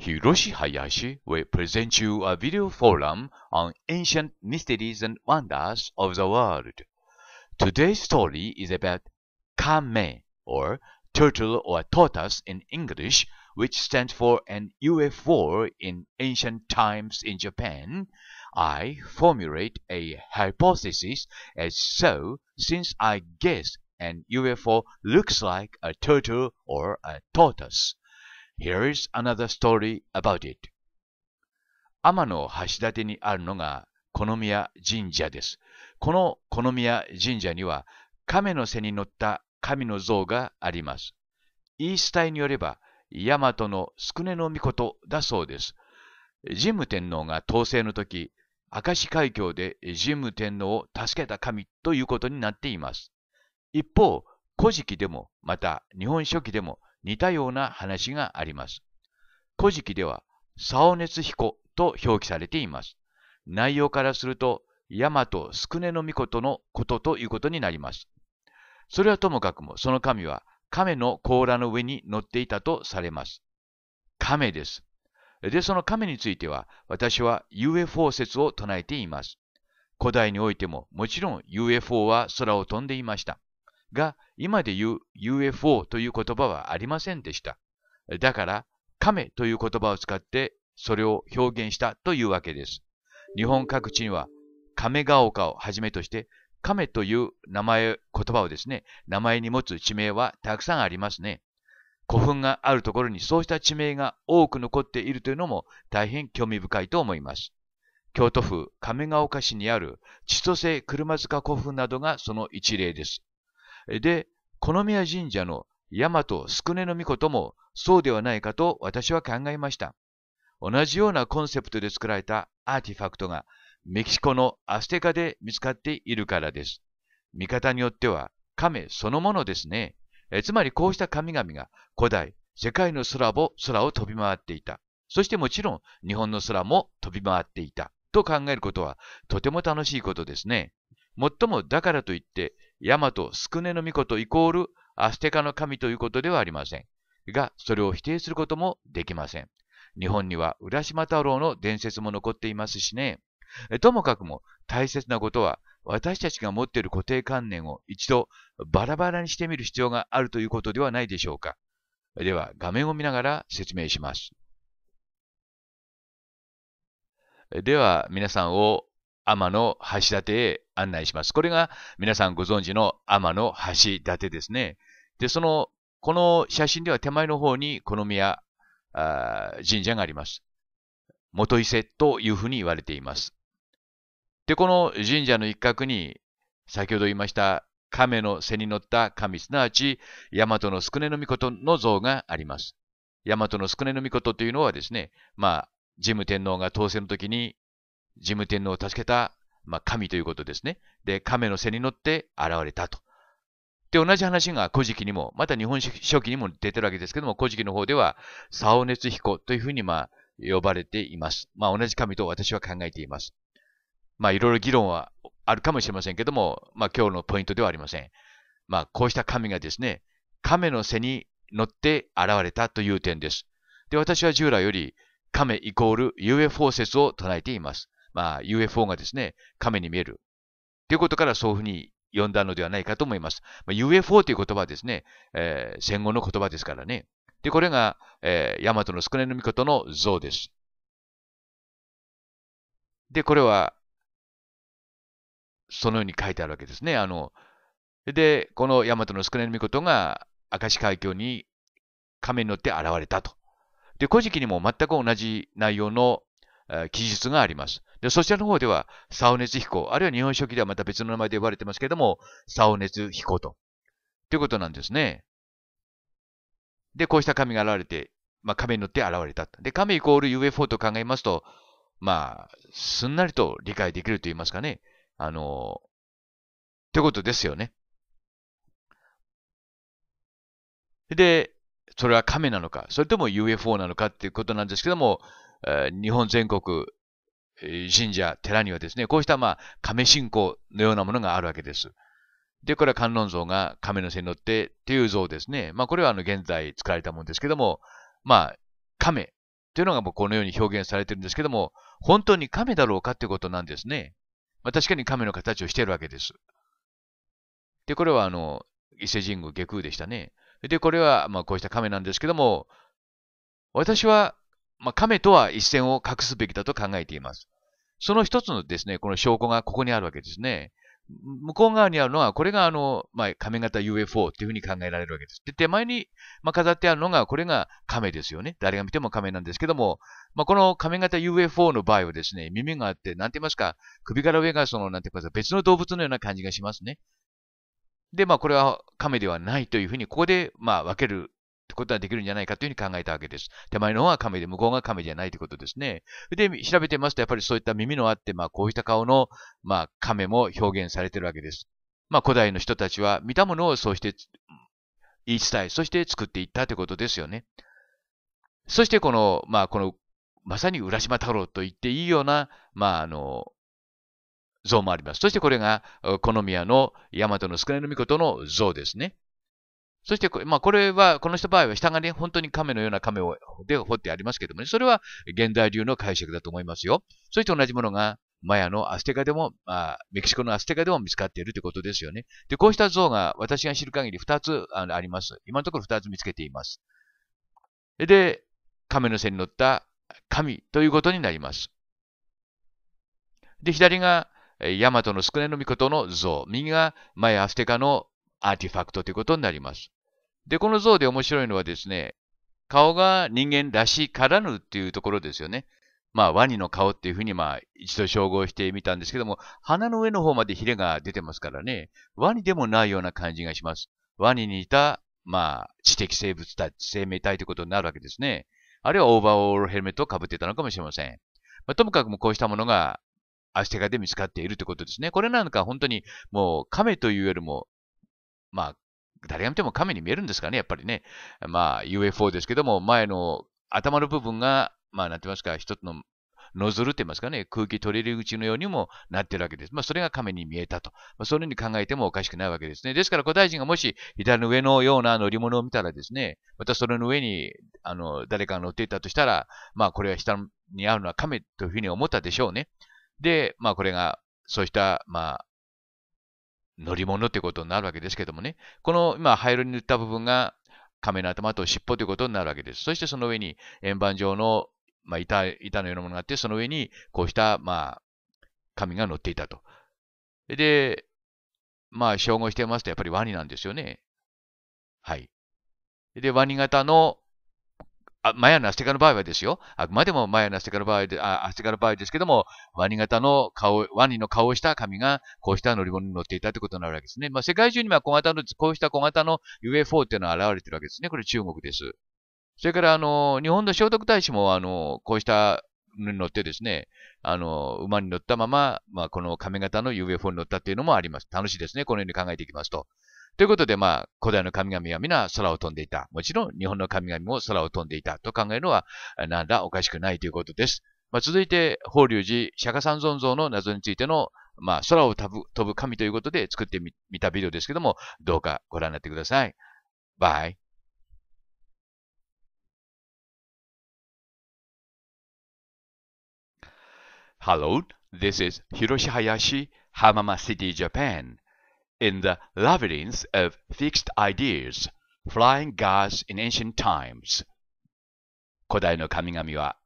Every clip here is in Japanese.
Hiroshi Hayashi will present you a video forum on ancient mysteries and wonders of the world. Today's story is about Kame, or turtle or tortoise in English, which stands for an UFO in ancient times in Japan, I formulate a hypothesis as so since I guess an UFO looks like a turtle or a tortoise. Here is another story about it. 天の橋立にあるのが、好宮神社です。この好宮神社には、亀の背に乗った神の像があります。言い伝えによれば、大和の宿根の御事だそうです。神武天皇が統制の時、明石海峡で神武天皇を助けた神ということになっています。一方、古事記でも、また日本書紀でも、似たような話があります。古事記では、竿熱彦と表記されています。内容からすると、ヤマトスクネノミコトのことということになります。それはともかくも、その神は亀の甲羅の上に乗っていたとされます。亀です。で、その亀については、私は UFO 説を唱えています。古代においても、もちろん UFO は空を飛んでいました。が今で言う UFO という言葉はありませんでした。だから、亀という言葉を使ってそれを表現したというわけです。日本各地には亀ヶ丘をはじめとして亀という名前、言葉をですね、名前に持つ地名はたくさんありますね。古墳があるところにそうした地名が多く残っているというのも大変興味深いと思います。京都府亀ヶ丘市にある千歳車塚古墳などがその一例です。で、この宮神社の大和宿根の御ともそうではないかと私は考えました。同じようなコンセプトで作られたアーティファクトがメキシコのアステカで見つかっているからです。見方によっては亀そのものですね。えつまりこうした神々が古代、世界の空を空を飛び回っていた。そしてもちろん日本の空も飛び回っていた。と考えることはとても楽しいことですね。もっともだからといってヤマト・スクネの御子とイコールアステカの神ということではありません。が、それを否定することもできません。日本には浦島太郎の伝説も残っていますしね。ともかくも大切なことは、私たちが持っている固定観念を一度バラバラにしてみる必要があるということではないでしょうか。では、画面を見ながら説明します。では、皆さんを天の橋立へ案内します。これが皆さんご存知の天の橋立ですね。で、その、この写真では手前の方にこの宮神社があります。元伊勢というふうに言われています。で、この神社の一角に、先ほど言いました亀の背に乗った神、すなわち、大和の宿根の御事の像があります。大和の宿根の御事というのはですね、まあ、神武天皇が当選の時に事務天皇を助けた、まあ、神ということですね。で、亀の背に乗って現れたと。で、同じ話が古事記にも、また日本書紀にも出てるわけですけども、古事記の方では、竿熱彦というふうに、まあ、呼ばれています。まあ、同じ神と私は考えています。まあ、いろいろ議論はあるかもしれませんけども、まあ、今日のポイントではありません。まあ、こうした神がですね、亀の背に乗って現れたという点です。で、私は従来より、亀イコール UFO 説を唱えています。まあ、UFO がですね、亀に見える。ということからそういうふうに呼んだのではないかと思います。まあ、UFO という言葉はですね、えー、戦後の言葉ですからね。で、これが、えー、大和の少年の御事の像です。で、これは、そのように書いてあるわけですね。あの、で、この大和の少年の御事が、明石海峡に亀に乗って現れたと。で、古事記にも全く同じ内容の記述があります。で、そちらの方では、サネ熱飛行、あるいは日本書紀ではまた別の名前で呼ばれてますけれども、サネ熱飛行と。ということなんですね。で、こうした神が現れて、まあ、神に乗って現れた。で、神イコール UFO と考えますと、まあ、すんなりと理解できると言いますかね。あの、ということですよね。で、それは亀なのか、それとも UFO なのかっていうことなんですけども、日本全国、神社、寺にはですね、こうしたまあ、亀信仰のようなものがあるわけです。で、これは観音像が亀の背に乗ってっていう像ですね。まあ、これはあの、現在使われたものですけども、まあ、亀というのがもうこのように表現されているんですけども、本当に亀だろうかということなんですね。まあ、確かに亀の形をしているわけです。で、これはあの、伊勢神宮下空でしたね。で、これは、まあ、こうした亀なんですけども、私はまあ、亀とは一線を隠すべきだと考えています。その一つのですね、この証拠がここにあるわけですね。向こう側にあるのは、これがあの、まあ、亀型 UFO っていうふうに考えられるわけです。で、手前に、まあ、飾ってあるのが、これが亀ですよね。誰が見ても亀なんですけども、まあ、この亀型 UFO の場合はですね、耳があって、なんて言いますか、首から上がその、なんて言いますか、別の動物のような感じがしますね。で、まあ、これは亀ではないというふうに、ここで、まあ、分けるってことができるんじゃないかというふうに考えたわけです。手前の方が亀で、向こうが亀じゃないということですね。で、調べてますと、やっぱりそういった耳のあって、まあ、こうした顔の、まあ、亀も表現されてるわけです。まあ、古代の人たちは見たものをそうして言い伝え、そして作っていったということですよね。そして、この、まあ、この、まさに浦島太郎と言っていいような、まあ、あの、像もあります。そしてこれが、この宮の大和の少年の御事の像ですね。そして、まあ、これは、この人場合は下がね、本当に亀のような亀を、で掘ってありますけどもね、それは現代流の解釈だと思いますよ。そして同じものが、マヤのアステカでも、まあ、メキシコのアステカでも見つかっているということですよね。で、こうした像が私が知る限り2つあります。今のところ2つ見つけています。で、亀の背に乗った神ということになります。で、左が、ヤマトの宿根の御事の像、右がマヤアステカのアーティファクトということになります。で、この像で面白いのはですね、顔が人間らしからぬっていうところですよね。まあ、ワニの顔っていうふうに、まあ、一度称号してみたんですけども、鼻の上の方までヒレが出てますからね、ワニでもないような感じがします。ワニに似た、まあ、知的生物体、生命体ということになるわけですね。あるいはオーバーオールヘルメットをかぶってたのかもしれません。まあ、ともかくもこうしたものが、アステカで見つかっているということですね。これなんか本当に、もう、亀というよりも、まあ、誰が見ても亀に見えるんですかね、やっぱりね。まあ、UFO ですけども、前の頭の部分が、まあ、なんて言いますか、一つのノズルって言いますかね、空気取り入り口のようにもなってるわけです。まあ、それが亀に見えたと。まあ、そういうふうに考えてもおかしくないわけですね。ですから、古代人がもし、左の上のような乗り物を見たらですね、またそれの上に、あの、誰かが乗っていたとしたら、まあ、これは下にあるのは亀というふうに思ったでしょうね。で、まあ、これが、そうした、まあ、乗り物ということになるわけですけどもね、この今、灰色に塗った部分が亀の頭と尻尾ということになるわけです。そしてその上に円盤状の、まあ、板板のようなものがあって、その上にこうした、まあ、紙が乗っていたと。で、まあ、称号してますとやっぱりワニなんですよね。はい。で、ワニ型のあマヤのアステカの場合はですよ。あくまでもマヤのアステカの場合で、あアステカの場合ですけども、ワニ型の顔、ワニの顔をした神が、こうした乗り物に乗っていたということになるわけですね。まあ、世界中には小型の、こうした小型の UFO っていうのは現れてるわけですね。これ中国です。それから、あの、日本の聖徳太子も、あの、こうしたに乗ってですね、あの、馬に乗ったまま、まあ、この亀型の UFO に乗ったっていうのもあります。楽しいですね。このように考えていきますと。ということで、まあ、古代の神々は皆空を飛んでいた。もちろん日本の神々も空を飛んでいたと考えるのは、なんだおかしくないということです。まあ、続いて、法隆寺、釈迦三尊像の謎についての、まあ、空を飛ぶ神ということで作ってみたビデオですけども、どうかご覧になってください。バイ。Hello, this is Hiroshi Hayashi, Hamama City, Japan. In the labyrinth of fixed ideas, flying gods in ancient times. 古代の神々は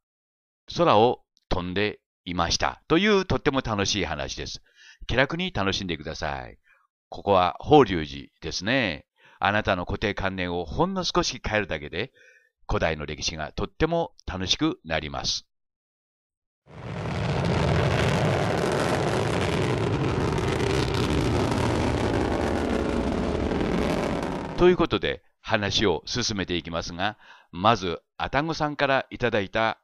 空を飛んでいましたというとっても楽しい話です。気楽に楽しんでください。ここは法隆寺ですね。あなたの固定観念をほんの少し変えるだけで古代の歴史がとっても楽しくなります。ということで話を進めていきますが、まず、アタグさんからいただいた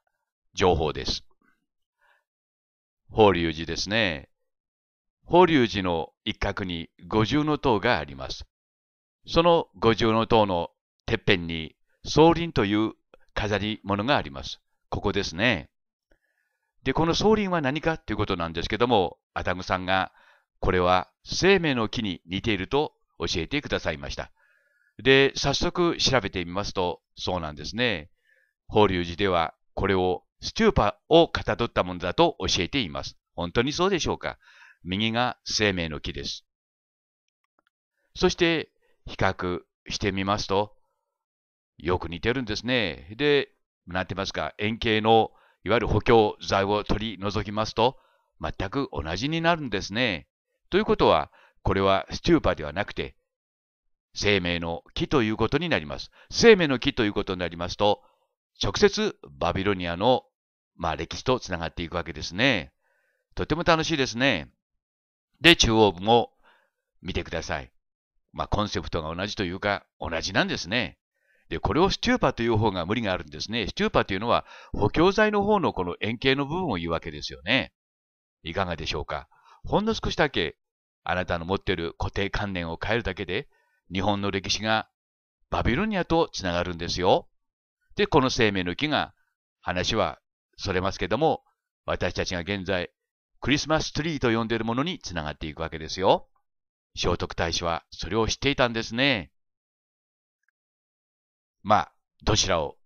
情報です。法隆寺ですね。法隆寺の一角に五重の塔があります。その五重の塔のてっぺんに、宗林という飾り物があります。ここですね。で、この宗林は何かということなんですけども、アタグさんが、これは生命の木に似ていると教えてくださいました。で、早速調べてみますと、そうなんですね。法隆寺では、これをスチューパをかたどったものだと教えています。本当にそうでしょうか右が生命の木です。そして、比較してみますと、よく似てるんですね。で、なんて言いますか、円形の、いわゆる補強材を取り除きますと、全く同じになるんですね。ということは、これはスチューパーではなくて、生命の木ということになります。生命の木ということになりますと、直接バビロニアの、まあ、歴史とつながっていくわけですね。とても楽しいですね。で、中央部も見てください。まあ、コンセプトが同じというか、同じなんですね。で、これをスチューパという方が無理があるんですね。スチューパというのは補強材の方のこの円形の部分を言うわけですよね。いかがでしょうか。ほんの少しだけ、あなたの持っている固定観念を変えるだけで、日本の歴史がバビロニアとつながるんですよ。で、この生命の木が、話はそれますけども、私たちが現在、クリスマスツリーと呼んでいるものにつながっていくわけですよ。聖徳太子はそれを知っていたんですね。まあ、どちらを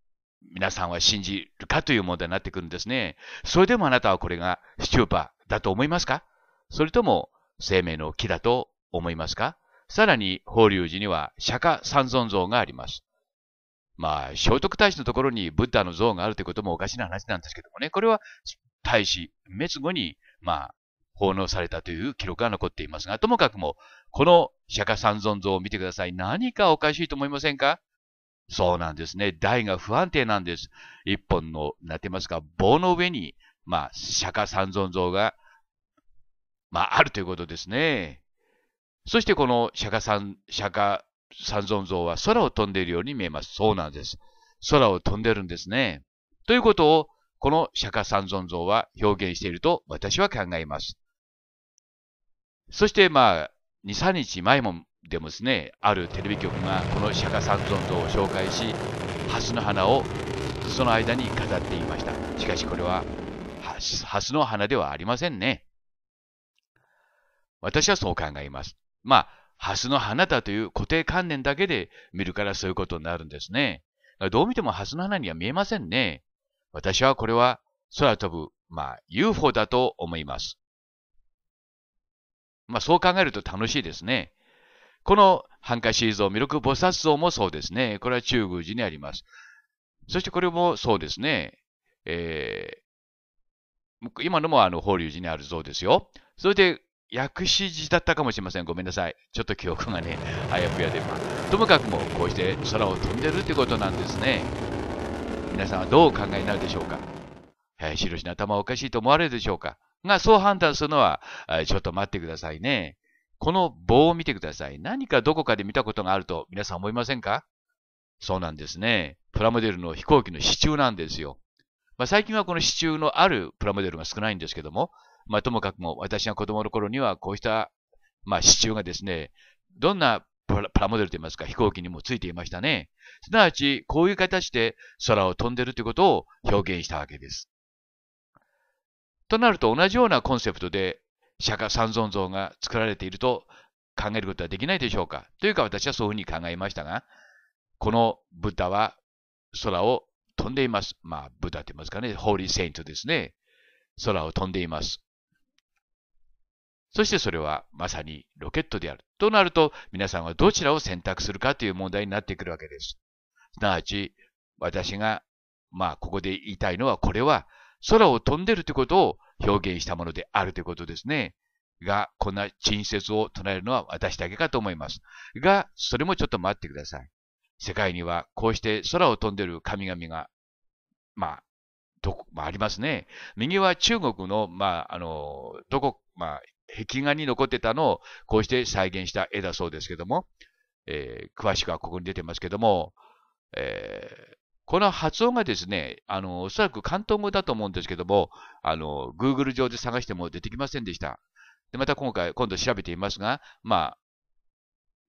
皆さんは信じるかという問題になってくるんですね。それでもあなたはこれがスチューパーだと思いますかそれとも生命の木だと思いますかさらに、法隆寺には釈迦三尊像があります。まあ、聖徳太子のところにブッダの像があるということもおかしな話なんですけどもね、これは太子滅後に、まあ、奉納されたという記録が残っていますが、ともかくも、この釈迦三尊像を見てください。何かおかしいと思いませんかそうなんですね。台が不安定なんです。一本の、なってますか、棒の上に、まあ、釈迦三尊像が、まあ、あるということですね。そしてこの釈迦さ釈迦三尊像は空を飛んでいるように見えます。そうなんです。空を飛んでるんですね。ということを、この釈迦三尊像は表現していると私は考えます。そしてまあ、2、3日前もでもですね、あるテレビ局がこの釈迦三尊像を紹介し、蓮の花をその間に飾っていました。しかしこれは、蓮の花ではありませんね。私はそう考えます。まあ、蓮の花だという固定観念だけで見るからそういうことになるんですね。どう見ても蓮の花には見えませんね。私はこれは空飛ぶ、まあ、UFO だと思います。まあ、そう考えると楽しいですね。このハンカシー像、弥勒菩薩像もそうですね。これは中宮寺にあります。そしてこれもそうですね。えー、今のもあの法隆寺にある像ですよ。それで薬師寺だったかもしれません。ごめんなさい。ちょっと記憶がね、あやふやで、まあ、ともかくもこうして空を飛んでるってことなんですね。皆さんはどうお考えになるでしょうか。えー、白石の頭おかしいと思われるでしょうか。が、そう判断するのは、ちょっと待ってくださいね。この棒を見てください。何かどこかで見たことがあると皆さん思いませんかそうなんですね。プラモデルの飛行機の支柱なんですよ。まあ、最近はこの支柱のあるプラモデルが少ないんですけども、まあ、ともかくも私が子供の頃にはこうした、まあ、支柱がですね、どんなプラモデルといいますか飛行機にもついていましたね。すなわち、こういう形で空を飛んでるということを表現したわけです。となると同じようなコンセプトで釈迦三尊像が作られていると考えることはできないでしょうかというか私はそういうふうに考えましたが、このブッダは空を飛んでいます。まあ、ブッダと言いますかね、ホーリーセイントですね。空を飛んでいます。そしてそれはまさにロケットである。となると、皆さんはどちらを選択するかという問題になってくるわけです。すなわち、私が、まあ、ここで言いたいのは、これは空を飛んでるということを表現したものであるということですね。が、こんな陳説を唱えるのは私だけかと思います。が、それもちょっと待ってください。世界にはこうして空を飛んでる神々が、まあ、どこ、まあ、ありますね。右は中国の、まあ、あの、どこ、まあ、壁画に残ってたのをこうして再現した絵だそうですけども、えー、詳しくはここに出てますけども、えー、この発音がですね、あの、おそらく関東語だと思うんですけども、あの、Google 上で探しても出てきませんでした。で、また今回、今度調べてみますが、まあ、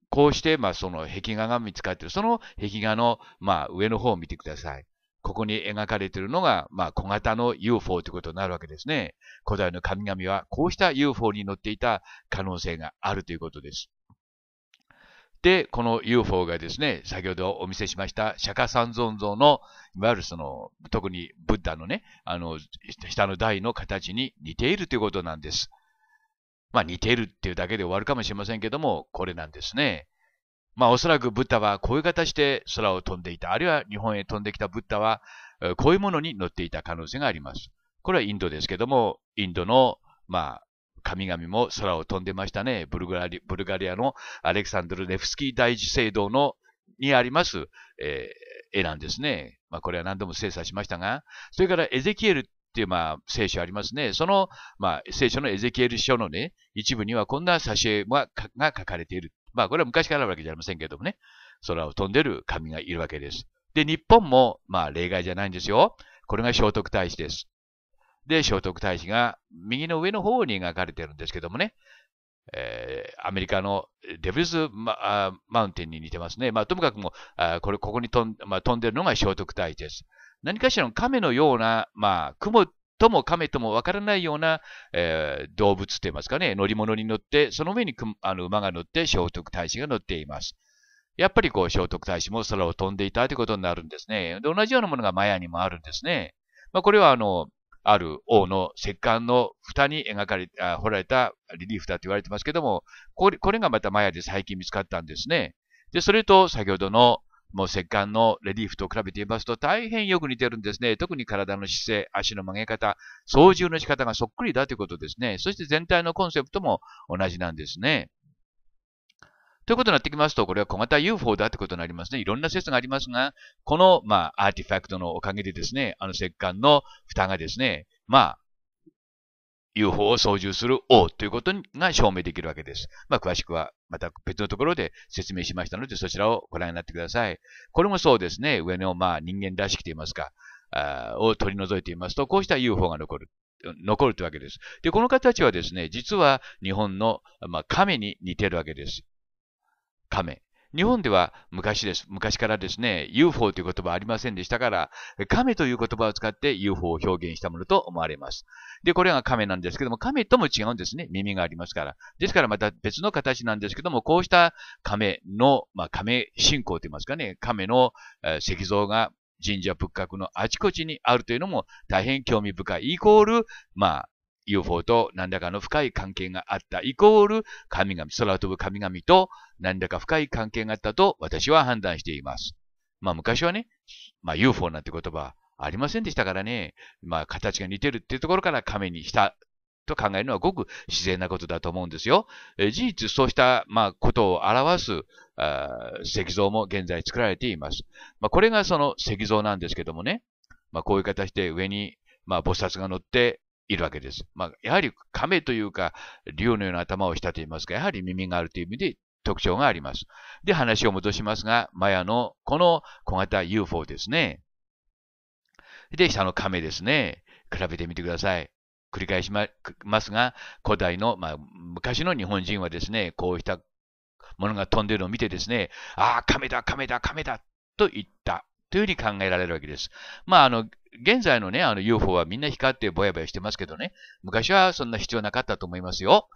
こうして、まあ、その壁画が見つかっている、その壁画の、まあ、上の方を見てください。ここに描かれているのが、まあ、小型の UFO ということになるわけですね。古代の神々はこうした UFO に乗っていた可能性があるということです。で、この UFO がですね、先ほどお見せしました釈迦三尊像の、いわゆるその、特にブッダのね、あの、下の台の形に似ているということなんです。まあ似ているっていうだけで終わるかもしれませんけども、これなんですね。まあおそらくブッダはこういう形で空を飛んでいた。あるいは日本へ飛んできたブッダはこういうものに乗っていた可能性があります。これはインドですけども、インドの、まあ、神々も空を飛んでましたね。ブルガリブルガリアのアレクサンドル・ネフスキー大聖堂のにあります、えー、絵なんですね。まあ、これは何度も精査しましたが、それからエゼキエルっていう、まあ、聖書ありますね。その、まあ、聖書のエゼキエル書のね、一部にはこんな挿絵が書かれているまあこれは昔からあるわけじゃありませんけれどもね、空を飛んでる神がいるわけです。で、日本もまあ例外じゃないんですよ。これが聖徳太子です。で、聖徳太子が右の上の方に描かれてるんですけどもね、えー、アメリカのデビルズマウンテンに似てますね。まあ、ともかくもあこれここに飛ん,、まあ、飛んでるのが聖徳太子です。何かしらの亀のような、まあ、雲とも亀ともわからないような、えー、動物といいますかね、乗り物に乗って、その上にあの馬が乗って聖徳太子が乗っています。やっぱりこう聖徳太子も空を飛んでいたということになるんですね。で、同じようなものがマヤにもあるんですね。まあ、これはあの、ある王の石棺の蓋に描かれあ、彫られたリリーフだと言われてますけども、これこれがまたマヤで最近見つかったんですね。で、それと先ほどのもう石棺のレリーフと比べていますと大変よく似てるんですね。特に体の姿勢、足の曲げ方、操縦の仕方がそっくりだということですね。そして全体のコンセプトも同じなんですね。ということになってきますと、これは小型 UFO だということになりますね。いろんな説がありますが、この、まあ、アーティファクトのおかげでですね、あの石棺の蓋がですね、まあ、UFO を操縦する王ということが証明できるわけです。まあ、詳しくはまた別のところで説明しましたので、そちらをご覧になってください。これもそうですね。上の、まあ、人間らしきと言いますか、あを取り除いていますと、こうした UFO が残る。残るというわけです。で、この形はですね、実は日本の、まあ、亀に似てるわけです。亀。日本では昔です。昔からですね、UFO という言葉ありませんでしたから、亀という言葉を使って UFO を表現したものと思われます。で、これが亀なんですけども、亀とも違うんですね。耳がありますから。ですからまた別の形なんですけども、こうした亀の、まあ、亀信仰といいますかね、亀の石像が神社仏閣のあちこちにあるというのも大変興味深い。イコール、まあ、UFO と何らかの深い関係があった、イコール神々、空飛ぶ神々と何らか深い関係があったと私は判断しています。まあ昔はね、まあ UFO なんて言葉ありませんでしたからね、まあ形が似てるっていうところから亀にしたと考えるのはごく自然なことだと思うんですよ。え事実、そうしたまあことを表すあ石像も現在作られています。まあこれがその石像なんですけどもね、まあこういう形で上にまあ、菩薩が乗って、いるわけです。まあ、やはり亀というか、竜のような頭をしたと言いますか、やはり耳があるという意味で特徴があります。で、話を戻しますが、マヤのこの小型 UFO ですね。で、下の亀ですね。比べてみてください。繰り返しますが、古代の、まあ、昔の日本人はですね、こうしたものが飛んでるのを見てですね、ああ、亀だ、亀だ、亀だ、と言った。というふうに考えられるわけです。まあ、あの、現在のね、あの UFO はみんな光ってぼやぼやしてますけどね、昔はそんな必要なかったと思いますよ。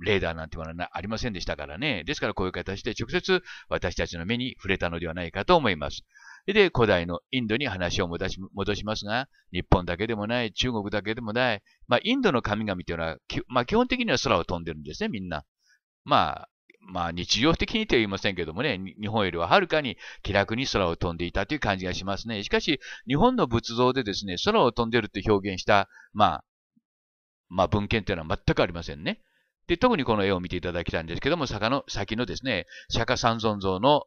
レーダーなんてものはありませんでしたからね。ですからこういう形で直接私たちの目に触れたのではないかと思います。で、古代のインドに話を戻し戻しますが、日本だけでもない、中国だけでもない、まあ、インドの神々というのは、まあ、基本的には空を飛んでるんですね、みんな。まあ、まあ日常的にとは言いませんけどもね、日本よりははるかに気楽に空を飛んでいたという感じがしますね。しかし、日本の仏像でですね、空を飛んでるって表現した、まあ、まあ文献というのは全くありませんね。で、特にこの絵を見ていただきたいんですけども、坂の先のですね、釈迦三尊像の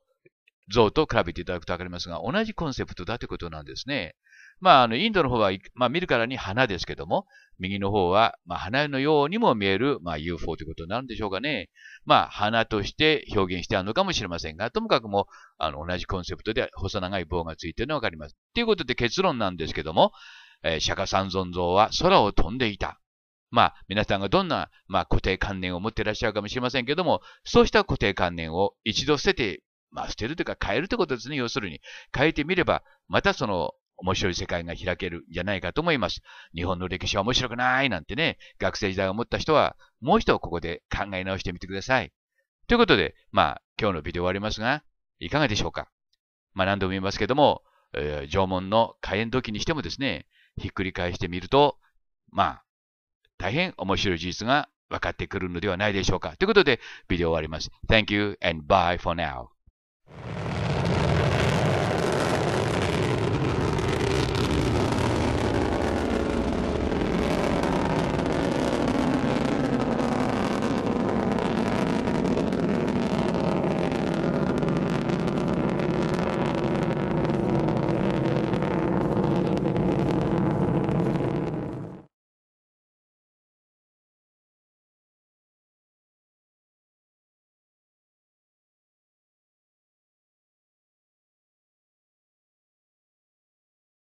像と比べていただくとわかりますが、同じコンセプトだということなんですね。まあ、あの、インドの方は、まあ、見るからに花ですけども、右の方は、まあ、花のようにも見える、まあ、UFO ということになるんでしょうかね。まあ、花として表現してあるのかもしれませんが、ともかくも、あの、同じコンセプトで細長い棒がついているのがわかります。ということで結論なんですけども、えー、釈迦三尊像は空を飛んでいた。まあ、皆さんがどんな、まあ、固定観念を持っていらっしゃるかもしれませんけども、そうした固定観念を一度捨てて、まあ、捨てるというか変えるということですね。要するに、変えてみれば、またその面白い世界が開けるんじゃないかと思います。日本の歴史は面白くないなんてね、学生時代を思った人は、もう一度ここで考え直してみてください。ということで、まあ、今日のビデオ終わりますが、いかがでしょうか。まあ、何度も言いますけども、えー、縄文の開園時にしてもですね、ひっくり返してみると、まあ、大変面白い事実が分かってくるのではないでしょうか。ということで、ビデオ終わります。Thank you and bye for now.